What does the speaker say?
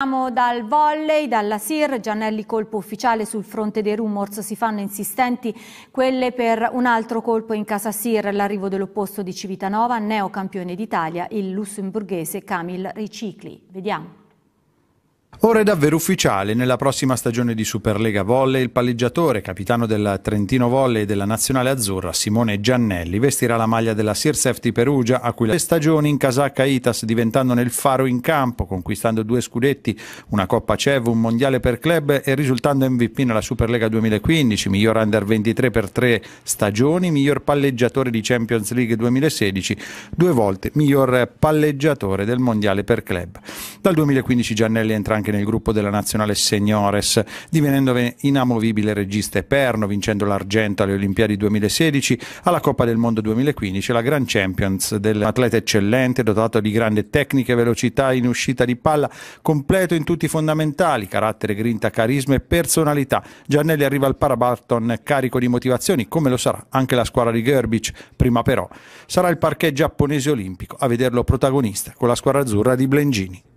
Siamo dal volley, dalla SIR, Giannelli colpo ufficiale sul fronte dei rumors, si fanno insistenti quelle per un altro colpo in casa SIR, l'arrivo dell'opposto di Civitanova, neo campione d'Italia, il lussemburghese Camil Ricicli. Vediamo. Ora è davvero ufficiale, nella prossima stagione di Superlega Volle il palleggiatore, capitano della Trentino Volle e della Nazionale Azzurra, Simone Giannelli, vestirà la maglia della Safety Perugia, a cui le stagioni in casacca Itas, diventandone il faro in campo, conquistando due scudetti, una Coppa CEV, un Mondiale per club e risultando MVP nella Superlega 2015, miglior under 23 per tre stagioni, miglior palleggiatore di Champions League 2016, due volte miglior palleggiatore del Mondiale per club. Dal 2015 Giannelli entra anche nel gruppo della nazionale seniores, divenendo inamovibile regista eterno, vincendo l'argento alle Olimpiadi 2016, alla Coppa del Mondo 2015 e la Grand Champions dell'atleta eccellente, dotato di grande tecnica e velocità in uscita di palla, completo in tutti i fondamentali, carattere, grinta, carisma e personalità. Giannelli arriva al Parabarton carico di motivazioni, come lo sarà anche la squadra di Gerbic, prima però sarà il parquet giapponese olimpico a vederlo protagonista con la squadra azzurra di Blengini.